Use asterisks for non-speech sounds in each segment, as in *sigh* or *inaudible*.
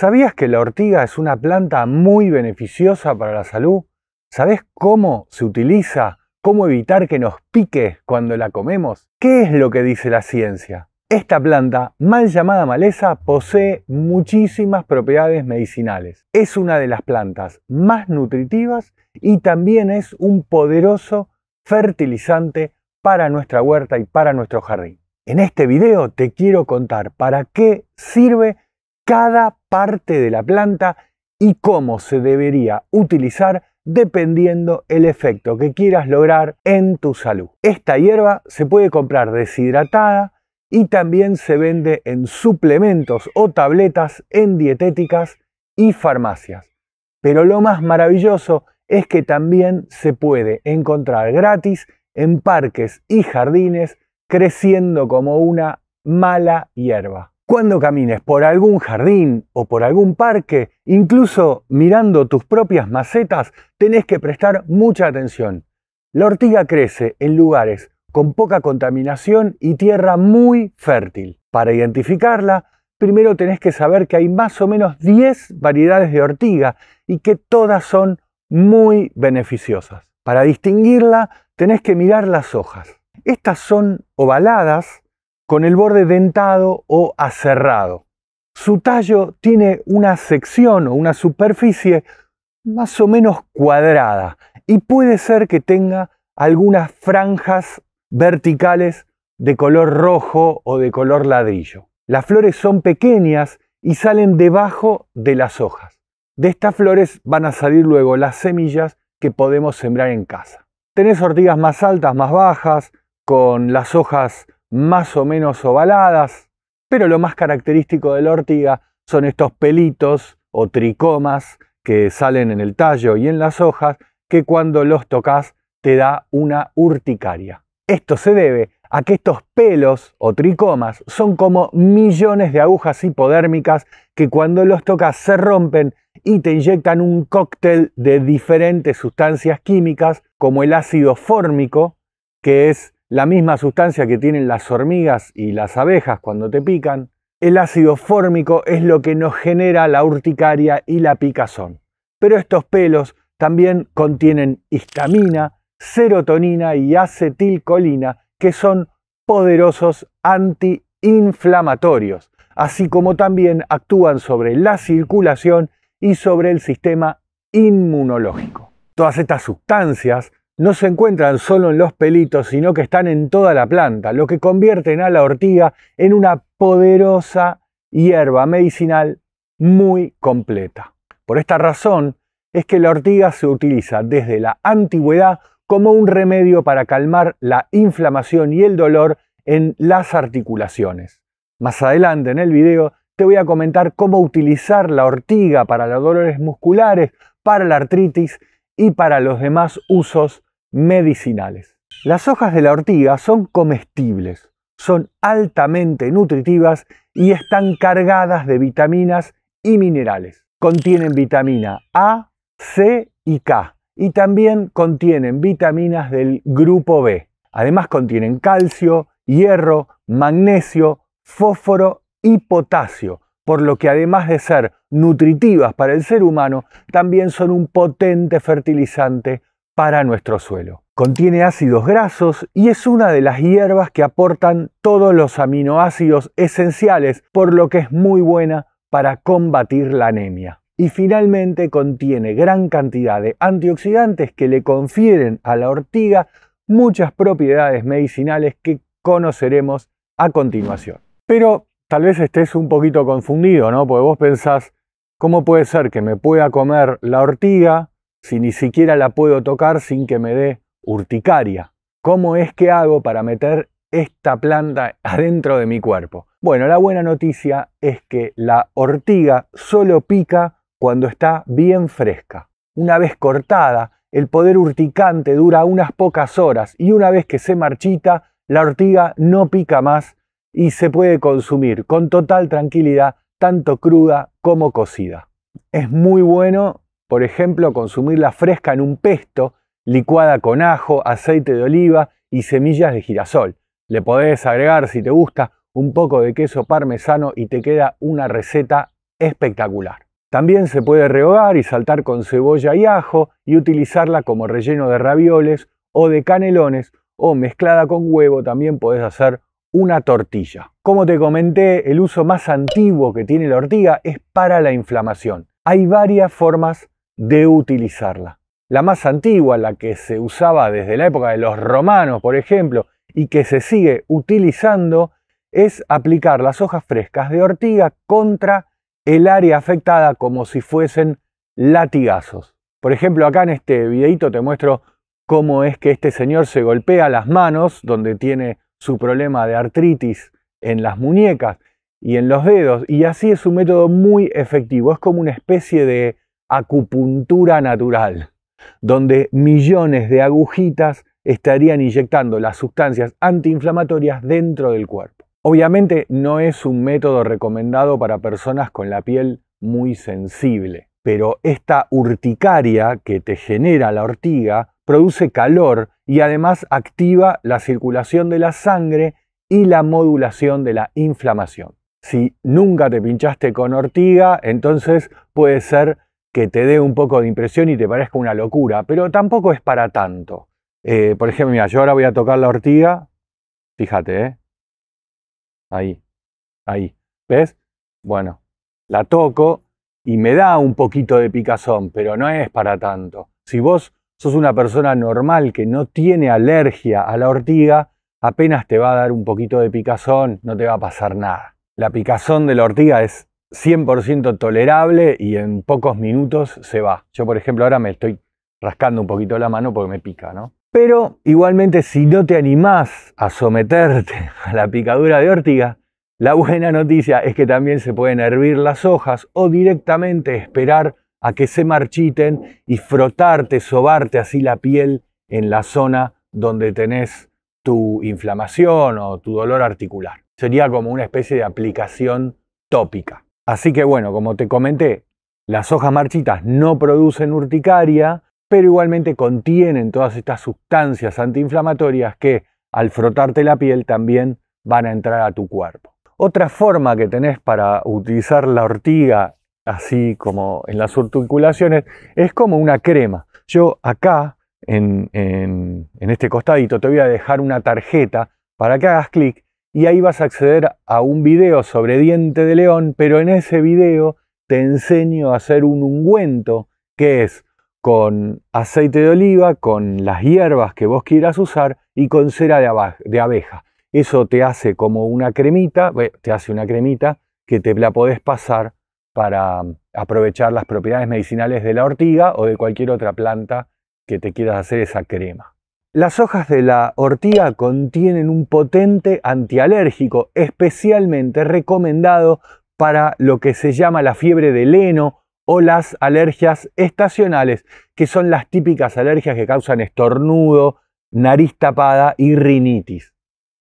¿Sabías que la ortiga es una planta muy beneficiosa para la salud? ¿Sabes cómo se utiliza? ¿Cómo evitar que nos pique cuando la comemos? ¿Qué es lo que dice la ciencia? Esta planta, mal llamada maleza, posee muchísimas propiedades medicinales. Es una de las plantas más nutritivas y también es un poderoso fertilizante para nuestra huerta y para nuestro jardín. En este video te quiero contar para qué sirve cada parte de la planta y cómo se debería utilizar dependiendo el efecto que quieras lograr en tu salud. Esta hierba se puede comprar deshidratada y también se vende en suplementos o tabletas en dietéticas y farmacias. Pero lo más maravilloso es que también se puede encontrar gratis en parques y jardines creciendo como una mala hierba. Cuando camines por algún jardín o por algún parque, incluso mirando tus propias macetas, tenés que prestar mucha atención. La ortiga crece en lugares con poca contaminación y tierra muy fértil. Para identificarla, primero tenés que saber que hay más o menos 10 variedades de ortiga y que todas son muy beneficiosas. Para distinguirla, tenés que mirar las hojas. Estas son ovaladas con el borde dentado o aserrado. Su tallo tiene una sección o una superficie más o menos cuadrada y puede ser que tenga algunas franjas verticales de color rojo o de color ladrillo. Las flores son pequeñas y salen debajo de las hojas. De estas flores van a salir luego las semillas que podemos sembrar en casa. Tenés ortigas más altas, más bajas, con las hojas más o menos ovaladas, pero lo más característico de la ortiga son estos pelitos o tricomas que salen en el tallo y en las hojas que cuando los tocas te da una urticaria. Esto se debe a que estos pelos o tricomas son como millones de agujas hipodérmicas que cuando los tocas se rompen y te inyectan un cóctel de diferentes sustancias químicas como el ácido fórmico, que es la misma sustancia que tienen las hormigas y las abejas cuando te pican, el ácido fórmico es lo que nos genera la urticaria y la picazón. Pero estos pelos también contienen histamina, serotonina y acetilcolina, que son poderosos antiinflamatorios, así como también actúan sobre la circulación y sobre el sistema inmunológico. Todas estas sustancias no se encuentran solo en los pelitos, sino que están en toda la planta, lo que convierte a la ortiga en una poderosa hierba medicinal muy completa. Por esta razón es que la ortiga se utiliza desde la antigüedad como un remedio para calmar la inflamación y el dolor en las articulaciones. Más adelante en el video te voy a comentar cómo utilizar la ortiga para los dolores musculares, para la artritis y para los demás usos medicinales. Las hojas de la ortiga son comestibles, son altamente nutritivas y están cargadas de vitaminas y minerales. Contienen vitamina A, C y K y también contienen vitaminas del grupo B. Además contienen calcio, hierro, magnesio, fósforo y potasio, por lo que además de ser nutritivas para el ser humano, también son un potente fertilizante para nuestro suelo. Contiene ácidos grasos y es una de las hierbas que aportan todos los aminoácidos esenciales, por lo que es muy buena para combatir la anemia. Y finalmente contiene gran cantidad de antioxidantes que le confieren a la ortiga muchas propiedades medicinales que conoceremos a continuación. Pero tal vez estés un poquito confundido, ¿no? Porque vos pensás, ¿cómo puede ser que me pueda comer la ortiga si ni siquiera la puedo tocar sin que me dé urticaria? ¿Cómo es que hago para meter esta planta adentro de mi cuerpo? Bueno, la buena noticia es que la ortiga solo pica cuando está bien fresca. Una vez cortada, el poder urticante dura unas pocas horas y una vez que se marchita, la ortiga no pica más y se puede consumir con total tranquilidad, tanto cruda como cocida. Es muy bueno por ejemplo, consumirla fresca en un pesto, licuada con ajo, aceite de oliva y semillas de girasol. Le podés agregar, si te gusta, un poco de queso parmesano y te queda una receta espectacular. También se puede rehogar y saltar con cebolla y ajo y utilizarla como relleno de ravioles o de canelones o mezclada con huevo también podés hacer una tortilla. Como te comenté, el uso más antiguo que tiene la ortiga es para la inflamación. Hay varias formas de utilizarla. La más antigua, la que se usaba desde la época de los romanos, por ejemplo, y que se sigue utilizando, es aplicar las hojas frescas de ortiga contra el área afectada como si fuesen latigazos. Por ejemplo, acá en este videito te muestro cómo es que este señor se golpea las manos, donde tiene su problema de artritis en las muñecas y en los dedos, y así es un método muy efectivo, es como una especie de acupuntura natural, donde millones de agujitas estarían inyectando las sustancias antiinflamatorias dentro del cuerpo. Obviamente no es un método recomendado para personas con la piel muy sensible, pero esta urticaria que te genera la ortiga produce calor y además activa la circulación de la sangre y la modulación de la inflamación. Si nunca te pinchaste con ortiga, entonces puede ser que te dé un poco de impresión y te parezca una locura, pero tampoco es para tanto. Eh, por ejemplo, mira, yo ahora voy a tocar la ortiga, fíjate, ¿eh? Ahí, ahí, ¿ves? Bueno, la toco y me da un poquito de picazón, pero no es para tanto. Si vos sos una persona normal que no tiene alergia a la ortiga, apenas te va a dar un poquito de picazón, no te va a pasar nada. La picazón de la ortiga es 100% tolerable y en pocos minutos se va. Yo, por ejemplo, ahora me estoy rascando un poquito la mano porque me pica, ¿no? Pero igualmente si no te animás a someterte *laughs* a la picadura de ortiga, la buena noticia es que también se pueden hervir las hojas o directamente esperar a que se marchiten y frotarte, sobarte así la piel en la zona donde tenés tu inflamación o tu dolor articular. Sería como una especie de aplicación tópica. Así que bueno, como te comenté, las hojas marchitas no producen urticaria, pero igualmente contienen todas estas sustancias antiinflamatorias que al frotarte la piel también van a entrar a tu cuerpo. Otra forma que tenés para utilizar la ortiga, así como en las urticulaciones, es como una crema. Yo acá, en, este costadito, te voy a dejar una tarjeta para que hagas clic y ahí vas a acceder a un video sobre diente de león, pero en ese video te enseño a hacer un ungüento que es con aceite de oliva, con las hierbas que vos quieras usar y con cera de, abeja. Eso te hace como una cremita, eh, te hace una cremita que te la podés pasar para mm, aprovechar las propiedades medicinales de la ortiga o de cualquier otra planta que te quieras hacer esa crema. Las hojas de la ortiga contienen un potente antialérgico, especialmente recomendado para lo que se llama la fiebre del heno o las alergias estacionales, que son las típicas alergias que causan estornudo, nariz tapada y rinitis.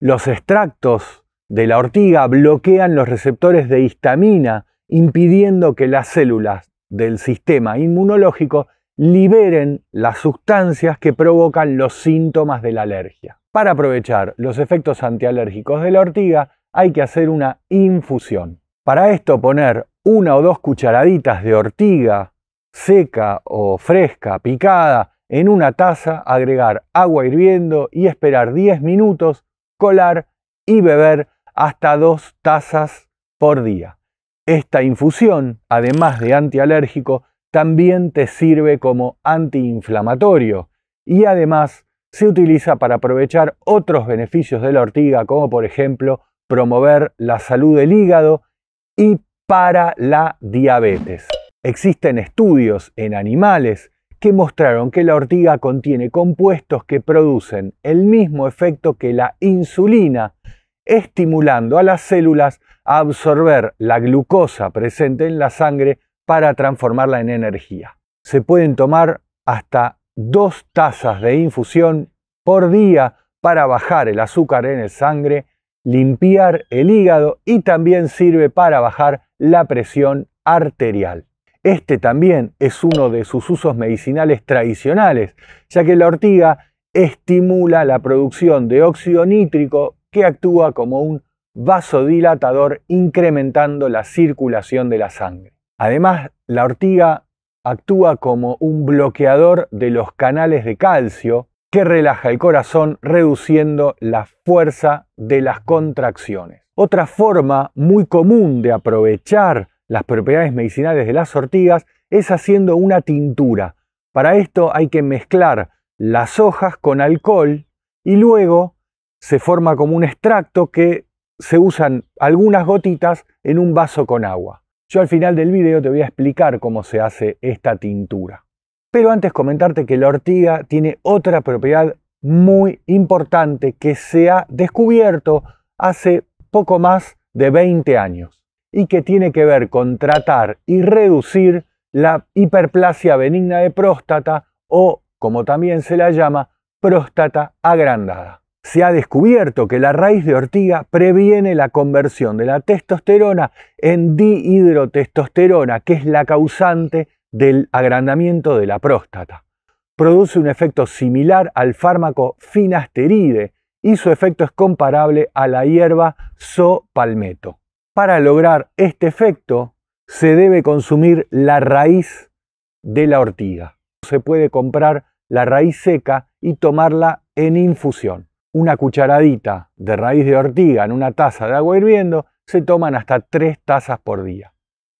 Los extractos de la ortiga bloquean los receptores de histamina, impidiendo que las células del sistema inmunológico liberen las sustancias que provocan los síntomas de la alergia. Para aprovechar los efectos antialérgicos de la ortiga hay que hacer una infusión. Para esto poner una o dos cucharaditas de ortiga seca o fresca, picada, en una taza, agregar agua hirviendo y esperar 10 minutos, colar y beber hasta dos tazas por día. Esta infusión, además de antialérgico, también te sirve como antiinflamatorio y además se utiliza para aprovechar otros beneficios de la ortiga, como por ejemplo promover la salud del hígado y para la diabetes. Existen estudios en animales que mostraron que la ortiga contiene compuestos que producen el mismo efecto que la insulina, estimulando a las células a absorber la glucosa presente en la sangre para transformarla en energía. Se pueden tomar hasta dos tazas de infusión por día para bajar el azúcar en el sangre, limpiar el hígado y también sirve para bajar la presión arterial. Este también es uno de sus usos medicinales tradicionales, ya que la ortiga estimula la producción de óxido nítrico que actúa como un vasodilatador incrementando la circulación de la sangre. Además, la ortiga actúa como un bloqueador de los canales de calcio que relaja el corazón reduciendo la fuerza de las contracciones. Otra forma muy común de aprovechar las propiedades medicinales de las ortigas es haciendo una tintura. Para esto hay que mezclar las hojas con alcohol y luego se forma como un extracto que se usan algunas gotitas en un vaso con agua. Yo al final del video te voy a explicar cómo se hace esta tintura. Pero antes comentarte que la ortiga tiene otra propiedad muy importante que se ha descubierto hace poco más de 20 años y que tiene que ver con tratar y reducir la hiperplasia benigna de próstata o, como también se la llama, próstata agrandada se ha descubierto que la raíz de ortiga previene la conversión de la testosterona en dihidrotestosterona, que es la causante del agrandamiento de la próstata. Produce un efecto similar al fármaco finasteride y su efecto es comparable a la hierba sopalmeto. Para lograr este efecto se debe consumir la raíz de la ortiga. Se puede comprar la raíz seca y tomarla en infusión una cucharadita de raíz de ortiga en una taza de agua hirviendo, se toman hasta tres tazas por día.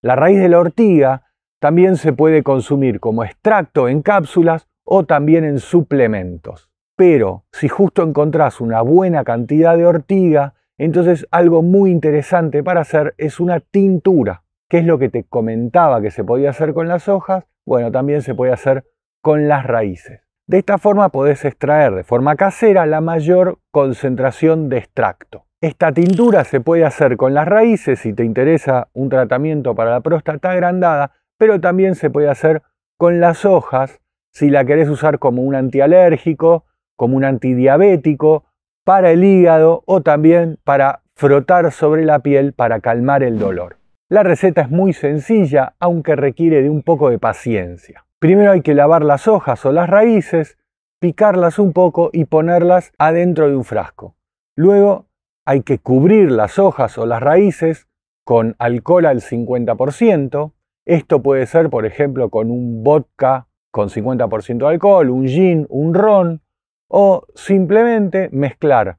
La raíz de la ortiga también se puede consumir como extracto en cápsulas o también en suplementos. Pero si justo encontrás una buena cantidad de ortiga, entonces algo muy interesante para hacer es una tintura, que es lo que te comentaba que se podía hacer con las hojas, bueno, también se puede hacer con las raíces. De esta forma podés extraer de forma casera la mayor concentración de extracto. Esta tintura se puede hacer con las raíces si te interesa un tratamiento para la próstata agrandada, pero también se puede hacer con las hojas si la querés usar como un antialérgico, como un antidiabético, para el hígado o también para frotar sobre la piel para calmar el dolor. La receta es muy sencilla, aunque requiere de un poco de paciencia. Primero hay que lavar las hojas o las raíces, picarlas un poco y ponerlas adentro de un frasco. Luego hay que cubrir las hojas o las raíces con alcohol al 50%. Esto puede ser, por ejemplo, con un vodka con 50% de alcohol, un gin, un ron, o simplemente mezclar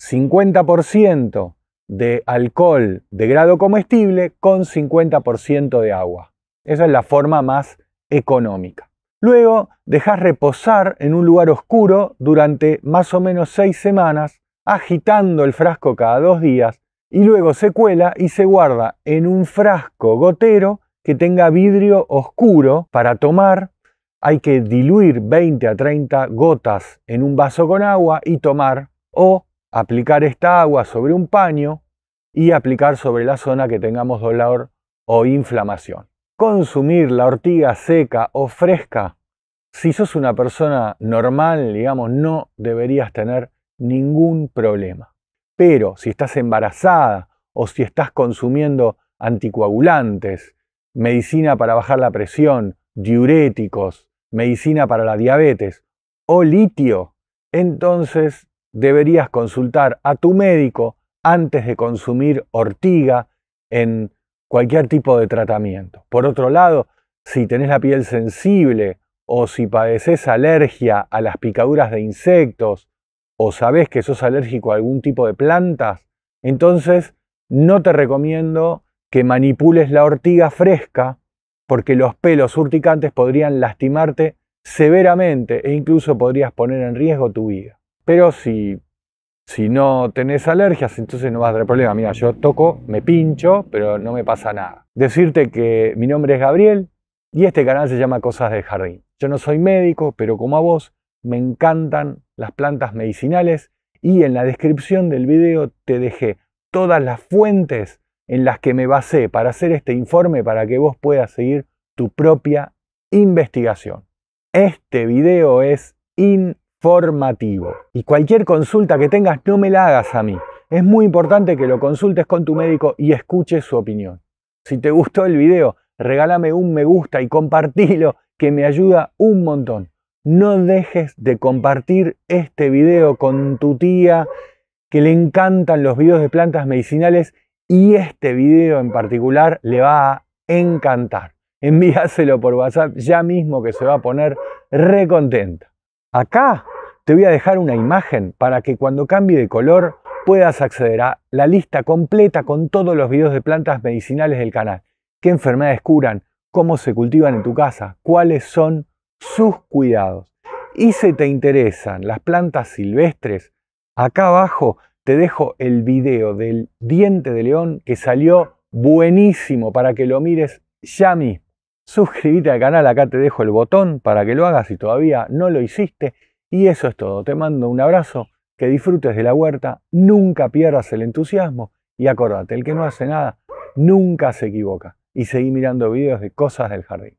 50% de alcohol de grado comestible con 50% de agua. Esa es la forma más económica. Luego dejas reposar en un lugar oscuro durante más o menos seis semanas, agitando el frasco cada dos días, y luego se cuela y se guarda en un frasco gotero que tenga vidrio oscuro para tomar. Hay que diluir 20 a 30 gotas en un vaso con agua y tomar, o aplicar esta agua sobre un paño y aplicar sobre la zona que tengamos dolor o inflamación consumir la ortiga seca o fresca, si sos una persona normal, digamos, no deberías tener ningún problema. Pero si estás embarazada o si estás consumiendo anticoagulantes, medicina para bajar la presión, diuréticos, medicina para la diabetes o litio, entonces deberías consultar a tu médico antes de consumir ortiga en cualquier tipo de tratamiento. Por otro lado, si tenés la piel sensible o si padeces alergia a las picaduras de insectos o sabés que sos alérgico a algún tipo de plantas, entonces no te recomiendo que manipules la ortiga fresca porque los pelos urticantes podrían lastimarte severamente e incluso podrías poner en riesgo tu vida. Pero si si no tenés alergias, entonces no vas a tener problema. Mira, yo toco, me pincho, pero no me pasa nada. Decirte que mi nombre es Gabriel y este canal se llama Cosas del Jardín. Yo no soy médico, pero como a vos, me encantan las plantas medicinales y en la descripción del video te dejé todas las fuentes en las que me basé para hacer este informe para que vos puedas seguir tu propia investigación. Este video es in formativo. Y cualquier consulta que tengas, no me la hagas a mí. Es muy importante que lo consultes con tu médico y escuches su opinión. Si te gustó el video, regálame un me gusta y compartilo, que me ayuda un montón. No dejes de compartir este video con tu tía, que le encantan los videos de plantas medicinales y este video en particular le va a encantar. Envíaselo por WhatsApp ya mismo que se va a poner recontenta. Acá te voy a dejar una imagen para que cuando cambie de color puedas acceder a la lista completa con todos los videos de plantas medicinales del canal. ¿Qué enfermedades curan? ¿Cómo se cultivan en tu casa? ¿Cuáles son sus cuidados? Y si te interesan las plantas silvestres, acá abajo te dejo el video del diente de león que salió buenísimo para que lo mires ya mismo suscríbete al canal, acá te dejo el botón para que lo hagas si todavía no lo hiciste. Y eso es todo, te mando un abrazo, que disfrutes de la huerta, nunca pierdas el entusiasmo y acordate, el que no hace nada nunca se equivoca. Y seguí mirando videos de cosas del jardín.